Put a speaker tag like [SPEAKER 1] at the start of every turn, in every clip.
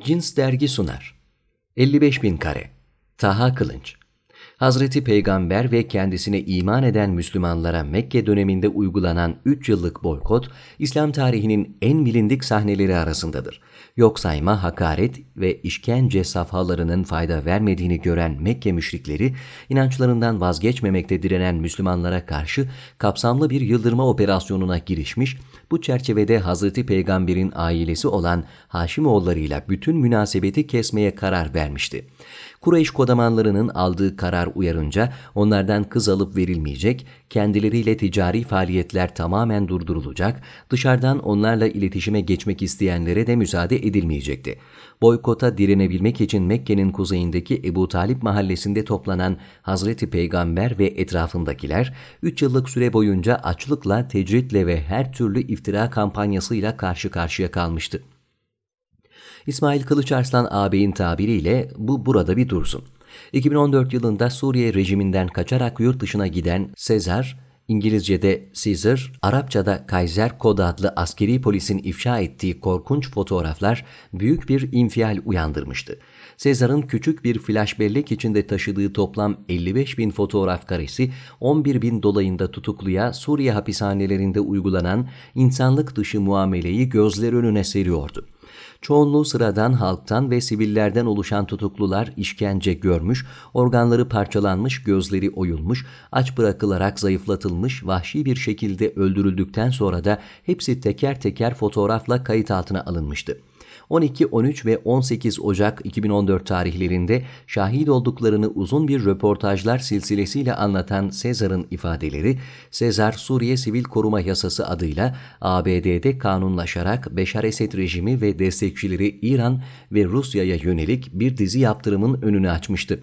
[SPEAKER 1] Cins Dergi sunar. 55 bin kare. Taha Kılınç. Hazreti Peygamber ve kendisine iman eden Müslümanlara Mekke döneminde uygulanan 3 yıllık boykot, İslam tarihinin en bilindik sahneleri arasındadır. Yok sayma, hakaret ve işkence safhalarının fayda vermediğini gören Mekke müşrikleri, inançlarından vazgeçmemekte direnen Müslümanlara karşı kapsamlı bir yıldırma operasyonuna girişmiş, bu çerçevede Hazreti Peygamber'in ailesi olan Haşimoğullarıyla bütün münasebeti kesmeye karar vermişti. Kureyş kodamanlarının aldığı karar uyarınca onlardan kız alıp verilmeyecek, kendileriyle ticari faaliyetler tamamen durdurulacak, dışarıdan onlarla iletişime geçmek isteyenlere de müsaade edilmeyecekti. Boykota direnebilmek için Mekke'nin kuzeyindeki Ebu Talip mahallesinde toplanan Hazreti Peygamber ve etrafındakiler 3 yıllık süre boyunca açlıkla, tecritle ve her türlü iftira kampanyasıyla karşı karşıya kalmıştı. İsmail Kılıçarslan ağabeyin tabiriyle bu burada bir dursun. 2014 yılında Suriye rejiminden kaçarak yurt dışına giden Sezar, İngilizce'de Caesar, Arapça'da Kaiser Kod adlı askeri polisin ifşa ettiği korkunç fotoğraflar büyük bir infial uyandırmıştı. Sezar'ın küçük bir flash bellek içinde taşıdığı toplam 55 bin fotoğraf karesi 11 bin dolayında tutukluya Suriye hapishanelerinde uygulanan insanlık dışı muameleyi gözler önüne seriyordu. Çoğunluğu sıradan halktan ve sivillerden oluşan tutuklular işkence görmüş, organları parçalanmış, gözleri oyulmuş, aç bırakılarak zayıflatılmış, vahşi bir şekilde öldürüldükten sonra da hepsi teker teker fotoğrafla kayıt altına alınmıştı. 12, 13 ve 18 Ocak 2014 tarihlerinde şahit olduklarını uzun bir röportajlar silsilesiyle anlatan Sezar'ın ifadeleri, Sezar Suriye Sivil Koruma Yasası adıyla ABD'de kanunlaşarak Beşar Esed rejimi ve destekçileri İran ve Rusya'ya yönelik bir dizi yaptırımın önünü açmıştı.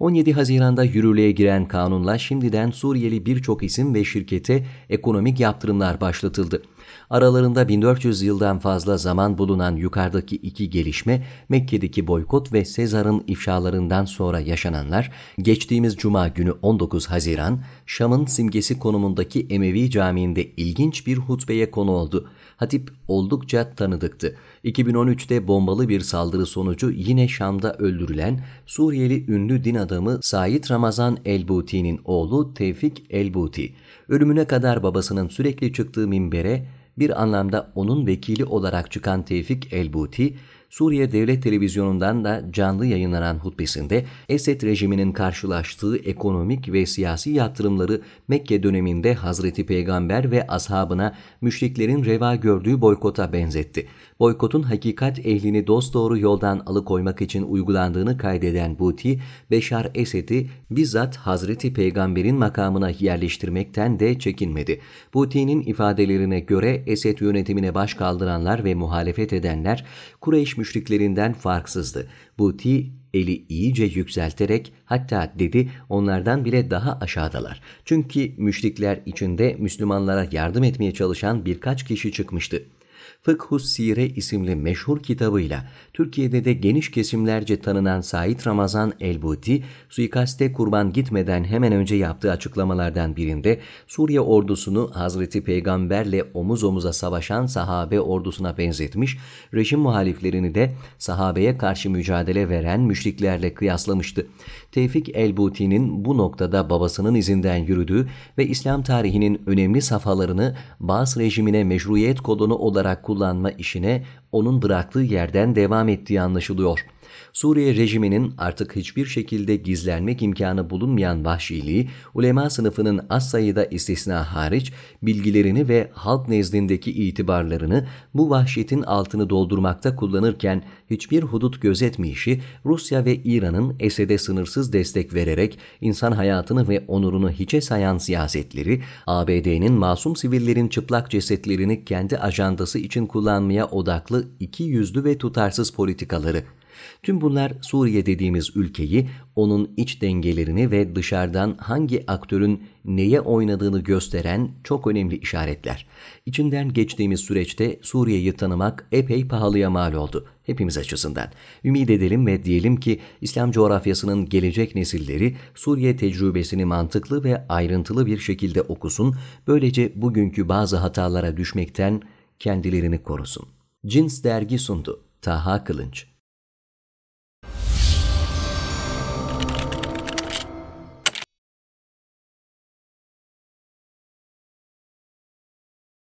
[SPEAKER 1] 17 Haziran'da yürürlüğe giren kanunla şimdiden Suriyeli birçok isim ve şirkete ekonomik yaptırımlar başlatıldı. Aralarında 1400 yıldan fazla zaman bulunan yukarıdaki iki gelişme Mekke'deki boykot ve Sezar'ın ifşalarından sonra yaşananlar, geçtiğimiz cuma günü 19 Haziran, Şam'ın simgesi konumundaki Emevi Camii'nde ilginç bir hutbeye konu oldu. Hatip oldukça tanıdıktı. 2013'te bombalı bir saldırı sonucu yine Şam'da öldürülen Suriyeli ünlü din adamı adamı Said Ramazan Elbuti'nin oğlu Tevfik Elbuti, ölümüne kadar babasının sürekli çıktığı minbere bir anlamda onun vekili olarak çıkan Tevfik Elbuti, Suriye Devlet Televizyonu'ndan da canlı yayınlanan hutbesinde Esed rejiminin karşılaştığı ekonomik ve siyasi yaptırımları Mekke döneminde Hazreti Peygamber ve ashabına müşriklerin reva gördüğü boykota benzetti. Boykotun hakikat ehlini doğru yoldan alıkoymak için uygulandığını kaydeden Buti, Beşar Esed'i bizzat Hazreti Peygamber'in makamına yerleştirmekten de çekinmedi. Buti'nin ifadelerine göre Esed yönetimine baş kaldıranlar ve muhalefet edenler Kureyş müşriklerinden farksızdı. Buti eli iyice yükselterek hatta dedi onlardan bile daha aşağıdalar. Çünkü müşrikler içinde Müslümanlara yardım etmeye çalışan birkaç kişi çıkmıştı. Fıkhus Sire isimli meşhur kitabıyla Türkiye'de de geniş kesimlerce tanınan Said Ramazan Elbuti, suikaste kurban gitmeden hemen önce yaptığı açıklamalardan birinde Suriye ordusunu Hazreti Peygamberle omuz omuza savaşan sahabe ordusuna benzetmiş, rejim muhaliflerini de sahabeye karşı mücadele veren müşriklerle kıyaslamıştı. Tevfik Elbuti'nin bu noktada babasının izinden yürüdüğü ve İslam tarihinin önemli safhalarını Bas rejimine meşruiyet kolonu olarak olarak kullanma işine onun bıraktığı yerden devam ettiği anlaşılıyor.'' Suriye rejiminin artık hiçbir şekilde gizlenmek imkanı bulunmayan vahşiliği, ulema sınıfının az sayıda istisna hariç bilgilerini ve halk nezdindeki itibarlarını bu vahşetin altını doldurmakta kullanırken hiçbir hudut gözetmeyişi Rusya ve İran'ın Esed'e sınırsız destek vererek insan hayatını ve onurunu hiçe sayan siyasetleri, ABD'nin masum sivillerin çıplak cesetlerini kendi ajandası için kullanmaya odaklı iki yüzlü ve tutarsız politikaları Tüm bunlar Suriye dediğimiz ülkeyi, onun iç dengelerini ve dışarıdan hangi aktörün neye oynadığını gösteren çok önemli işaretler. İçinden geçtiğimiz süreçte Suriye'yi tanımak epey pahalıya mal oldu hepimiz açısından. Ümit edelim ve diyelim ki İslam coğrafyasının gelecek nesilleri Suriye tecrübesini mantıklı ve ayrıntılı bir şekilde okusun, böylece bugünkü bazı hatalara düşmekten kendilerini korusun. Cins dergi sundu. Taha Kılınç